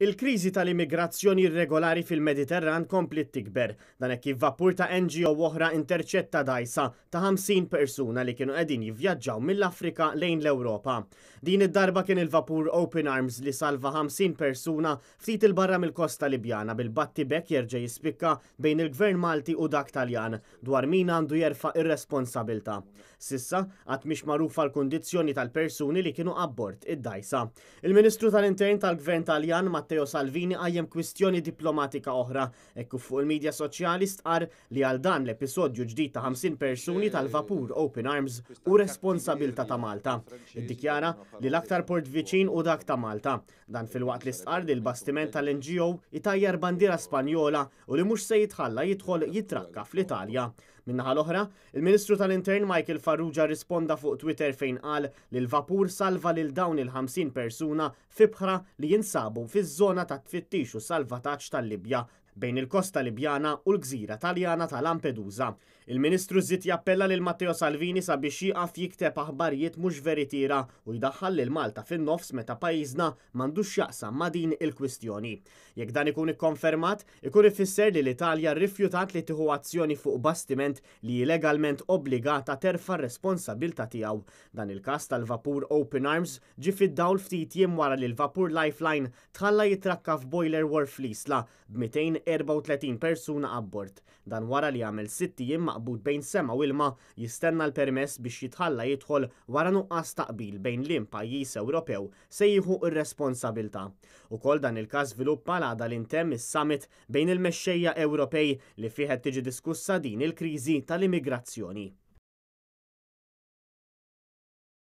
Il-kriżi tal-immigrazzjoni irregolari fil-Mediterran komplit tikber, dan kif vapur ta' NGO oħra interċetta dajsa ta' 50 persuna li kienu qegħdin jivvjaġġaw mill-Afrika lejn l-Ewropa. Din id-darba kien il-vapur Open Arms li salva 50 persuna ftit il-barra mill-kosta Libjana bil-batti bek jerġa' jispikka bejn il-Gvern Malti u dak Taljan dwar min għandu jerfa' ir-responsabilta. Sissa għat mhix magħrufa l-kundizzjoni tal-persuni li kienu abbord id-dajsa. Il-Ministru tal-Intern tal-Gvern Taljan ma' Matteo Salvini għajjem kwistjoni diplomatika oħra, ekku fuq il-medja soċjali stqar li għal dan l-episodju ġdid ta' 50 persuni eh, tal-vapur eh, Open Arms u responsabilta ta' Malta. Iddikjara li l-aktar port viċin u dak ta' Malta. Dan fil-waqt li stqar li l-bastiment tal-NGO itajjar bandira Spanjola u li mhux se jitħalla jidħol jitrakka fl-Italja. Minnaħa l-oħra, il-Ministru tal-Intern Michael Farrugia risponda fuq Twitter fejn qal li l-vapur salva lil dawn il-50 persuna fibħra li jinsabu fiż żona ta' tfittix u salvataġġ tal-Libja bejn il-Kosta Libjana u l-Gżira Taljana ta' Lampedusa. Il-Ministru żitt jappella lil Matteo Salvini sabiex jieqaf jikteb aħbarijiet mhux veritira u jdaħħal lil Malta fin-nofs meta pajjiżna m'għandux jaqsam ma' din il-kwistjoni. Jekk dan ikun ikkonfermat, ikun ifisser li l-Italja rrifjutat li tieħu azzjoni fuq bastiment li legalment obbligata terfa' responsabilta tiegħu. Dan il-każ tal-vapur Open Arms ġi fid-dawl ftit jiem wara li l-vapur Lifeline tħalla jitrakka f'boiler war fl-isla b 34 persuna abbord. Dan wara li għamel jim maqbud bejn sema u ilma jistenna l-permess biex jitħalla jidħol wara nuqqas taqbil bejn lim pajjiż Ewropew se jieħu ir-responsabilta. kol dan il-każ żviluppa għada l intem is-summit bejn il-mexxejja Ewropej li fih tiġi diskussa din il-kriżi tal-immigrazzjoni.